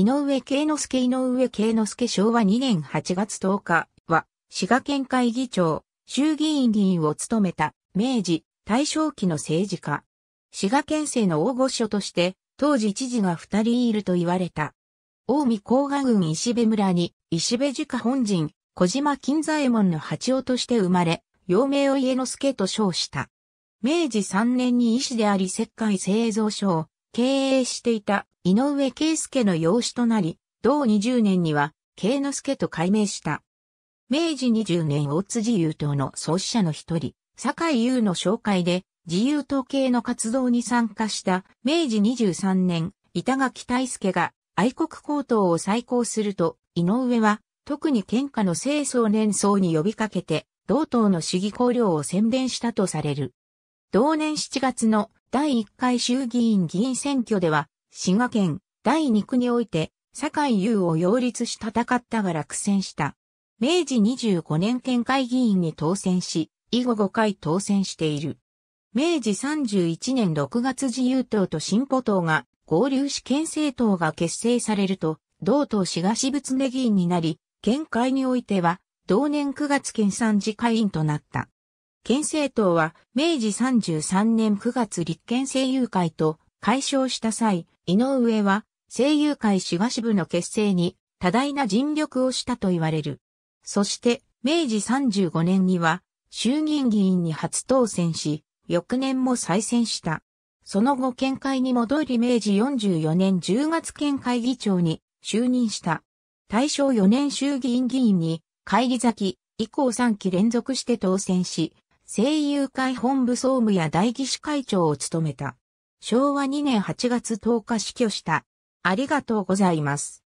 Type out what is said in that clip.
井上慶之助井上慶之助昭和2年8月10日は、滋賀県会議長、衆議院議員を務めた、明治、大正期の政治家。滋賀県政の大御所として、当時知事が二人いると言われた。近江甲賀郡石部村に、石部塾本陣、小島金左衛門の八王として生まれ、幼名を家之助と称した。明治3年に医師であり石灰製造所を経営していた井上圭介の養子となり、同20年には圭之介と改名した。明治20年大津自由党の創始者の一人、坂井優の紹介で自由党系の活動に参加した明治23年、板垣大輔が愛国高等を再興すると、井上は特に喧嘩の清掃年層に呼びかけて、同党の主義考領を宣伝したとされる。同年7月の第1回衆議院議員選挙では、滋賀県第2区において、坂井優を擁立し戦ったが落選した。明治25年県会議員に当選し、以後5回当選している。明治31年6月自由党と進歩党が合流し県政党が結成されると、同党東仏根議員になり、県会においては、同年9月県参事会員となった。県政党は明治33年9月立憲政友会と解消した際、井上は政友会志賀支部の結成に多大な尽力をしたと言われる。そして明治35年には衆議院議員に初当選し、翌年も再選した。その後県会に戻り明治44年10月県会議長に就任した。大正4年衆議院議員に、会議先、以降3期連続して当選し、声優会本部総務や代議士会長を務めた。昭和2年8月10日死去した。ありがとうございます。